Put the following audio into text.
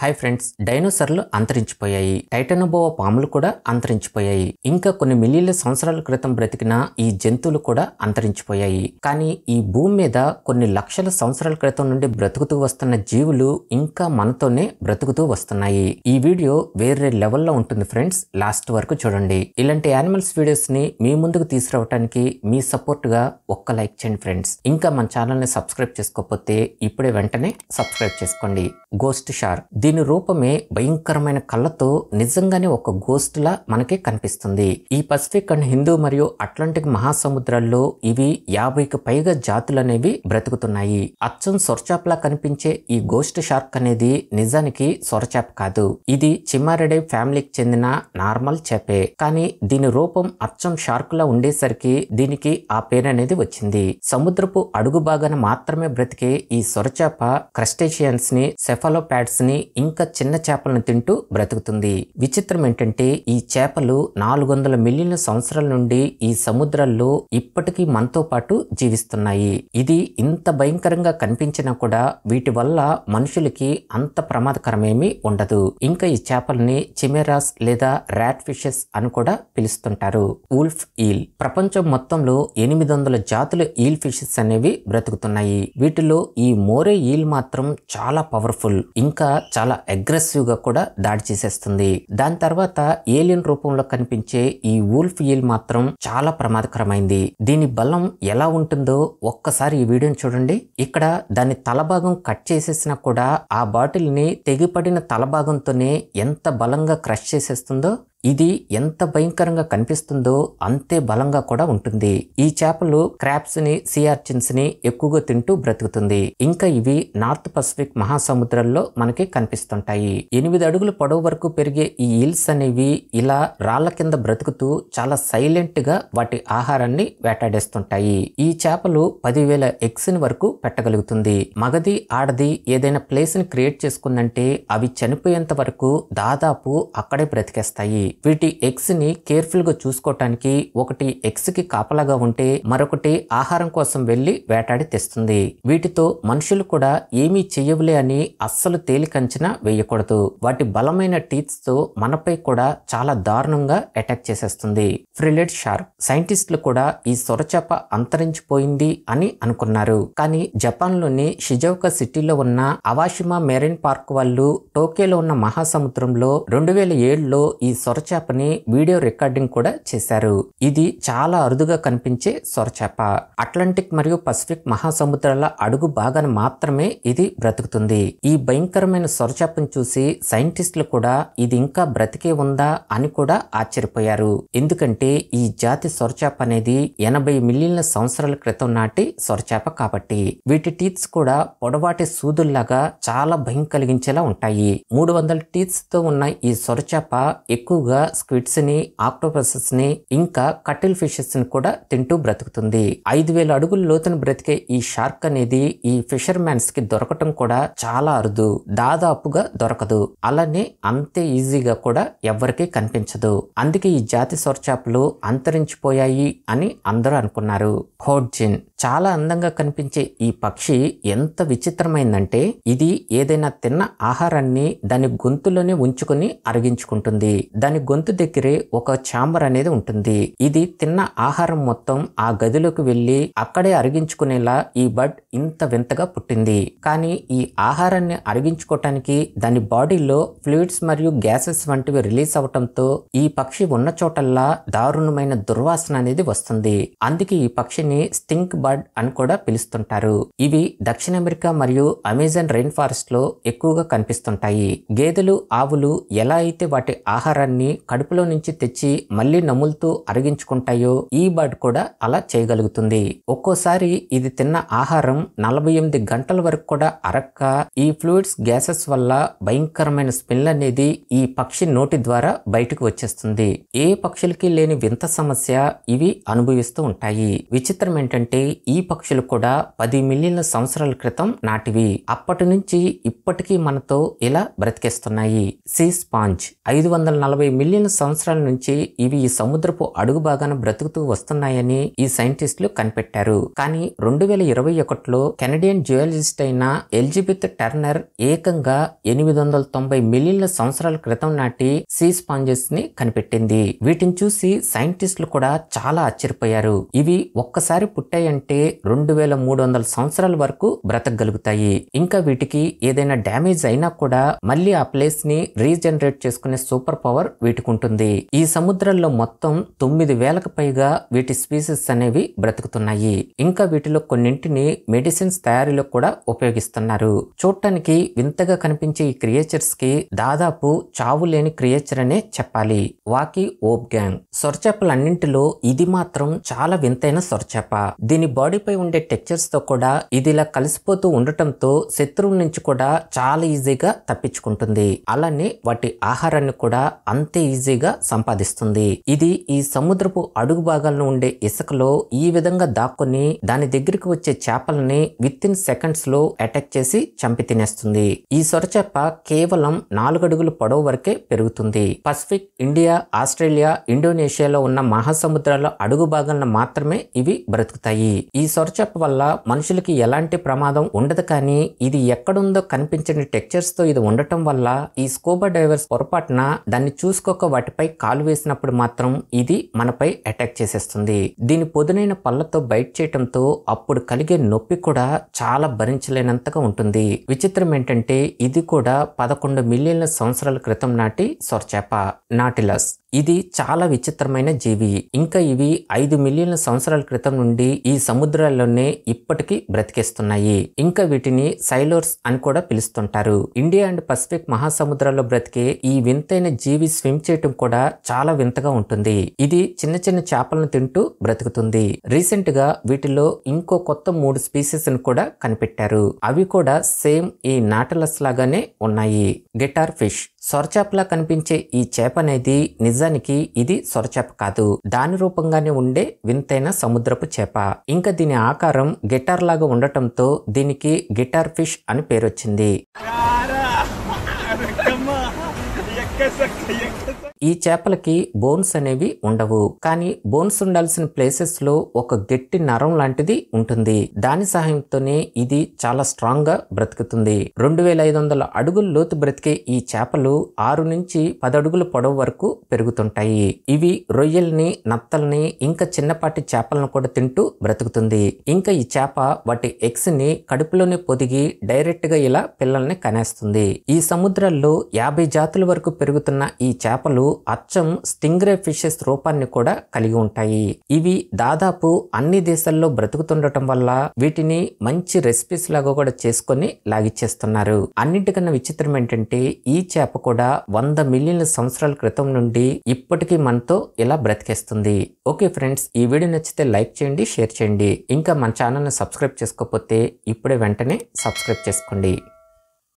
hi friends డైనోసర్లు అంతరించిపోయాయి Titanoboa పాములు కూడా అంతరించిపోయాయి ఇంకా కొన్ని మిలియన్ల సంవత్సరాల క్రితం బ్రతికిన ఈ జంతువులు కూడా అంతరించిపోయాయి కానీ ఈ భూమి మీద కొన్ని లక్షల సంవత్సరాల క్రితం నుండి బ్రతుకుతూ వస్తున్న జీవులు ఇంకా మనతోనే బ్రతుకుతూ వస్తున్నాయి ఈ వీడియో వేరే లెవెల్లో ఉంటుంది ఫ్రెండ్స్ లాస్ట్ వరకు చూడండి ఇలాంటి యానిమల్స్ వీడియోస్ ని మీ ముందుకు తీసుకురావడానికి మీ సపోర్ట్ గా ఒక్క లైక్ చేయండి ఫ్రెండ్స్ ఇంకా మన ఛానల్ ని సబ్స్క్రైబ్ చేసుకోకపోతే ఇప్పుడే వెంటనే సబ్స్క్రైబ్ చేసుకోండి గోస్ట్ షార్ దీని రూపమే భయంకరమైన కళ్ళతో నిజంగానే ఒక గోస్ట్లా మనకి కనిపిస్తుంది ఈ పసిఫిక్ అండ్ హిందూ మరియు అట్లాంటిక్ మహాసముద్రాల్లో ఇవి యాభైకి పైగా జాతులనేవి బ్రతుకుతున్నాయి అచ్చం సొరచాపలా కనిపించే ఈ గోస్ట్ షార్క్ అనేది నిజానికి సొరచాప కాదు ఇది చిమ్మారెడే ఫ్యామిలీకి చెందిన నార్మల్ చేపే కానీ దీని రూపం అచ్చం షార్క్ లా ఉండేసరికి దీనికి ఆ పేరు అనేది వచ్చింది సముద్రపు అడుగు భాగాన మాత్రమే బ్రతికే ఈ సొరచాప క్రస్టేషియన్స్ ని సెఫలోపాడ్స్ ని ఇంకా చిన్న చేపలను తింటూ బ్రతుకుతుంది విచిత్రం ఏంటంటే ఈ చేపలు నాలుగు వందల మిలియన్ల సంవత్సరాల నుండి ఈ సముద్రాల్లో ఇప్పటికీ మనతో పాటు జీవిస్తున్నాయి ఇది ఇంత భయంకరంగా కనిపించినా కూడా వీటి వల్ల మనుషులకి అంత ప్రమాదకరమేమీ ఉండదు ఇంకా ఈ చేపల్ని చిమెరాస్ లేదా ర్యాట్ ఫిషెస్ అని కూడా పిలుస్తుంటారు ఊల్ఫ్ ఈల్ ప్రపంచం మొత్తంలో ఎనిమిది వందల జాతుల ఈల్ ఫిషెస్ అనేవి బ్రతుకుతున్నాయి వీటిలో ఈ మోరే ఈల్ మాత్రం చాలా పవర్ఫుల్ ఇంకా చాలా చాలా గా కూడా దాడి చేసేస్తుంది దాని తర్వాత ఏలియన్ రూపంలో కనిపించే ఈ వూల్ఫ్ ఈల్ మాత్రం చాలా ప్రమాదకరమైంది దీని బలం ఎలా ఉంటుందో ఒక్కసారి ఈ వీడియోని చూడండి ఇక్కడ దాని తల భాగం కట్ చేసేసినా కూడా ఆ బాటిల్ని తెగిపడిన తల భాగంతోనే ఎంత బలంగా క్రష్ చేసేస్తుందో ఇది ఎంత భయంకరంగా కనిపిస్తుందో అంతే బలంగా కూడా ఉంటుంది ఈ చేపలు క్రాప్స్ ని సిఆర్చిన్స్ ని ఎక్కువగా తింటూ బ్రతుకుతుంది ఇంకా ఇవి నార్త్ పసిఫిక్ మహాసముద్రంలో మనకి కనిపిస్తుంటాయి ఎనిమిది అడుగుల పొడవు వరకు పెరిగే ఈ ఈల్స్ అనేవి ఇలా రాళ్ల కింద బ్రతుకుతూ చాలా సైలెంట్ గా వాటి ఆహారాన్ని వేటాడేస్తుంటాయి ఈ చేపలు పదివేల ఎగ్స్ ని వరకు పెట్టగలుగుతుంది మగది ఆడది ఏదైనా ప్లేస్ ని క్రియేట్ చేసుకుందంటే అవి చనిపోయేంత వరకు దాదాపు అక్కడే బ్రతికేస్తాయి వీటి ఎగ్స్ని కేర్ఫుల్గా చూసుకోవటానికి ఒకటి ఎగ్స్ కి కాపలాగా ఉంటే మరొకటి ఆహారం కోసం వెళ్ళి వేటాడి తెస్తుంది వీటితో మనుషులు కూడా ఏమీ చేయవులే అని అస్సలు తేలికంచనా వేయకూడదు వాటి బలమైన టీత్స్తో మనపై కూడా చాలా దారుణంగా అటాక్ చేసేస్తుంది ఫ్రిలెట్ షార్క్ సైంటిస్టులు కూడా ఈ సొరచేప అంతరించిపోయింది అని అనుకున్నారు కానీ జపాన్లోని షిజౌక సిటీలో ఉన్న అవాషిమా మెరైన్ పార్క్ వాళ్ళు టోక్యోలో ఉన్న మహాసముద్రంలో రెండు వేల ఏడులో ఈ సొర సొరచేపని వీడియో రికార్డింగ్ కూడా చేశారు ఇది చాలా అరుదుగా కనిపించే సొరచేప అట్లాంటిక్ మరియు పసిఫిక్ మహాసముద్రాల అడుగు భాగాన్ని మాత్రమే ఇది బ్రతుకుతుంది ఈ భయంకరమైన సొరచేపను చూసి సైంటిస్టులు కూడా ఇది ఇంకా బ్రతికే ఉందా అని కూడా ఆశ్చర్యపోయారు ఎందుకంటే ఈ జాతి సొరచేప అనేది ఎనభై మిలియన్ల సంవత్సరాల క్రితం నాటి సొరచేప కాబట్టి వీటి టీత్స్ కూడా పొడవాటి సూదుల్లాగా చాలా భయం కలిగించేలా ఉంటాయి మూడు వందల టీత్స్ తో ఉన్న ఈ సొరచేప ఎక్కువ ఎక్కువగా స్క్విడ్స్ని ఆక్టోపసెస్ని ఇంకా కటిల్ ఫిషెస్ని కూడా తింటూ బ్రతుకుతుంది ఐదు వేల అడుగుల లోతును బ్రతికే ఈ షార్క్ అనేది ఈ ఫిషర్ మ్యాన్స్ కి దొరకటం కూడా చాలా అరుదు దాదాపుగా దొరకదు అలానే అంతే ఈజీగా కూడా ఎవరికి కనిపించదు అందుకే ఈ జాతి సొరచాపలు అంతరించిపోయాయి అని అందరూ అనుకున్నారు హోడ్జిన్ చాలా అందంగా కనిపించే ఈ పక్షి ఎంత విచిత్రమైందంటే ఇది ఏదైనా తిన్న ఆహారాన్ని దాని గొంతులోనే ఉంచుకుని అరిగించుకుంటుంది దాని దాని గొంతు దగ్గరే ఒక ఛాంబర్ అనేది ఉంటుంది ఇది తిన్న ఆహారం మొత్తం ఆ గదిలోకి వెళ్ళి అక్కడే అరిగించుకునేలా ఈ బర్డ్ ఇంత వింతగా పుట్టింది కానీ ఈ ఆహారాన్ని అరిగించుకోవటానికి దాని బాడీలో ఫ్లూయిడ్స్ మరియు గ్యాసెస్ వంటివి రిలీజ్ అవటంతో ఈ పక్షి ఉన్న చోటల్లా దారుణమైన దుర్వాసన అనేది వస్తుంది అందుకే ఈ పక్షిని స్టింక్ బర్డ్ అని కూడా పిలుస్తుంటారు ఇవి దక్షిణ అమెరికా మరియు అమెజాన్ రెయిన్ ఫారెస్ట్ లో ఎక్కువగా కనిపిస్తుంటాయి గేదెలు ఆవులు ఎలా అయితే వాటి ఆహారాన్ని నీటిని కడుపులో నుంచి తెచ్చి మళ్ళీ నములుతూ అరిగించుకుంటాయో ఈ బర్డ్ కూడా అలా చేయగలుగుతుంది ఒక్కోసారి ఇది తిన్న ఆహారం నలభై ఎనిమిది గంటల వరకు కూడా అరక్క ఈ ఫ్లూయిడ్స్ గ్యాసెస్ వల్ల భయంకరమైన స్మెల్ అనేది ఈ పక్షి నోటి ద్వారా బయటకు వచ్చేస్తుంది ఏ పక్షులకి లేని వింత సమస్య ఇవి అనుభవిస్తూ ఉంటాయి విచిత్రం ఏంటంటే ఈ పక్షులు కూడా పది మిలియన్ల సంవత్సరాల క్రితం నాటివి అప్పటి నుంచి ఇప్పటికీ మనతో ఇలా బ్రతికేస్తున్నాయి సీ స్పాంజ్ ఐదు వందల నలభై మిలియన్ సంవత్సరాల నుంచి ఇవి ఈ సముద్రపు అడుగు భాగాన బ్రతుకుతూ వస్తున్నాయని ఈ సైంటిస్టులు కనిపెట్టారు కానీ రెండు వేల ఇరవై ఒకటిలో కెనడియన్ జియాలజిస్ట్ అయిన ఎలిజబెత్ టర్నర్ ఏకంగా ఎనిమిది వందల తొంభై మిలియన్ల సంవత్సరాల క్రితం నాటి సీ స్పాంజెస్ ని కనిపెట్టింది వీటిని చూసి సైంటిస్టులు కూడా చాలా ఆశ్చర్యపోయారు ఇవి ఒక్కసారి పుట్టాయంటే రెండు వేల మూడు వందల సంవత్సరాల వరకు బ్రతకగలుగుతాయి ఇంకా వీటికి ఏదైనా డ్యామేజ్ అయినా కూడా మళ్ళీ ఆ ప్లేస్ ని రీజనరేట్ చేసుకునే సూపర్ పవర్ వీటికుంటుంది ఈ సముద్రంలో మొత్తం తొమ్మిది వేలకు పైగా వీటి స్పీసెస్ అనేవి బ్రతుకుతున్నాయి ఇంకా వీటిలో కొన్నింటిని మెడిసిన్స్ తయారీలో కూడా ఉపయోగిస్తున్నారు చూడటానికి వింతగా కనిపించే ఈ క్రియేచర్స్ కి దాదాపు చావు లేని క్రియేచర్ అనే చెప్పాలి వాకి ఓప్ గ్యాంగ్ సొరచేపలన్నింటిలో ఇది మాత్రం చాలా వింతైన సొరచేప దీని బాడీపై ఉండే టెక్చర్స్ తో కూడా ఇది ఇలా కలిసిపోతూ ఉండటంతో శత్రువుల నుంచి కూడా చాలా ఈజీగా తప్పించుకుంటుంది అలానే వాటి ఆహారాన్ని కూడా అంత అంతే ఈజీగా సంపాదిస్తుంది ఇది ఈ సముద్రపు అడుగు భాగాల్లో ఉండే ఇసుకలో ఈ విధంగా దాక్కుని దాని దగ్గరికి వచ్చే చేపలని విత్ ఇన్ సెకండ్స్ లో అటాక్ చేసి చంపి తినేస్తుంది ఈ సొరచేప కేవలం నాలుగడుగుల పొడవు వరకే పెరుగుతుంది పసిఫిక్ ఇండియా ఆస్ట్రేలియా ఇండోనేషియాలో ఉన్న మహాసముద్రాల అడుగు భాగాలను మాత్రమే ఇవి బ్రతుకుతాయి ఈ సొరచేప వల్ల మనుషులకి ఎలాంటి ప్రమాదం ఉండదు కానీ ఇది ఎక్కడుందో కనిపించని టెక్చర్స్ తో ఇది ఉండటం వల్ల ఈ స్కూబా డైవర్స్ పొరపాటున దాన్ని చూసుకు తెలుసుకోక వాటిపై కాలు వేసినప్పుడు మాత్రం ఇది మనపై అటాక్ చేసేస్తుంది దీని పొదునైన పళ్ళతో బయట చేయటంతో అప్పుడు కలిగే నొప్పి కూడా చాలా భరించలేనంతగా ఉంటుంది విచిత్రం ఏంటంటే ఇది కూడా పదకొండు మిలియన్ల సంవత్సరాల క్రితం నాటి సొరచేప నాటిలస్ ఇది చాలా విచిత్రమైన జీవి ఇంకా ఇవి ఐదు మిలియన్ల సంవత్సరాల క్రితం నుండి ఈ సముద్రాల్లోనే ఇప్పటికీ బ్రతికేస్తున్నాయి ఇంకా వీటిని సైలోర్స్ అని కూడా పిలుస్తుంటారు ఇండియా అండ్ పసిఫిక్ మహాసముద్రాల్లో బ్రతికే ఈ వింతైన జీవి స్విమ్ చేయటం కూడా చాలా వింతగా ఉంటుంది ఇది చిన్న చిన్న చేపలను తింటూ బ్రతుకుతుంది రీసెంట్ గా వీటిలో ఇంకో కొత్త మూడు స్పీసీస్ ను కూడా కనిపెట్టారు అవి కూడా సేమ్ ఈ నాటలస్ లాగానే ఉన్నాయి గిటార్ ఫిష్ సొరచేపలా కనిపించే ఈ చేప అనేది నిజ నిజానికి ఇది సొరచేప కాదు దాని రూపంగానే ఉండే వింతైన సముద్రపు చేప ఇంకా దీని ఆకారం గిటార్ లాగా ఉండటంతో దీనికి గిటార్ ఫిష్ అని పేరొచ్చింది ఈ చేపలకి బోన్స్ అనేవి ఉండవు కానీ బోన్స్ ఉండాల్సిన ప్లేసెస్ లో ఒక గట్టి నరం లాంటిది ఉంటుంది దాని సహాయంతోనే ఇది చాలా స్ట్రాంగ్ గా బ్రతుకుతుంది రెండు వేల ఐదు వందల అడుగులు లోతు బ్రతికే ఈ చేపలు ఆరు నుంచి పది అడుగుల పొడవు వరకు పెరుగుతుంటాయి ఇవి రొయ్యల్ని నత్తల్ని ఇంకా చిన్నపాటి చేపలను కూడా తింటూ బ్రతుకుతుంది ఇంకా ఈ చేప వాటి ఎగ్స్ ని కడుపులోనే పొదిగి డైరెక్ట్ గా ఇలా పిల్లల్ని కనేస్తుంది ఈ సముద్రాల్లో యాభై జాతుల వరకు పెరుగుతున్న ఈ చేపలు అచ్చం స్టింగ్రే ఫిషెస్ రూపాన్ని కూడా కలిగి ఉంటాయి ఇవి దాదాపు అన్ని దేశాల్లో బ్రతుకుతుండటం వల్ల వీటిని మంచి రెసిపీస్ లాగా కూడా చేసుకొని లాగిచ్చేస్తున్నారు అన్నింటికన్నా విచిత్రం ఏంటంటే ఈ చేప కూడా వంద మిలియన్ల సంవత్సరాల క్రితం నుండి ఇప్పటికీ మనతో ఇలా బ్రతికేస్తుంది ఓకే ఫ్రెండ్స్ ఈ వీడియో నచ్చితే లైక్ చేయండి షేర్ చేయండి ఇంకా మన ఛానల్ని సబ్స్క్రైబ్ చేసుకోకపోతే ఇప్పుడే వెంటనే సబ్స్క్రైబ్ చేసుకోండి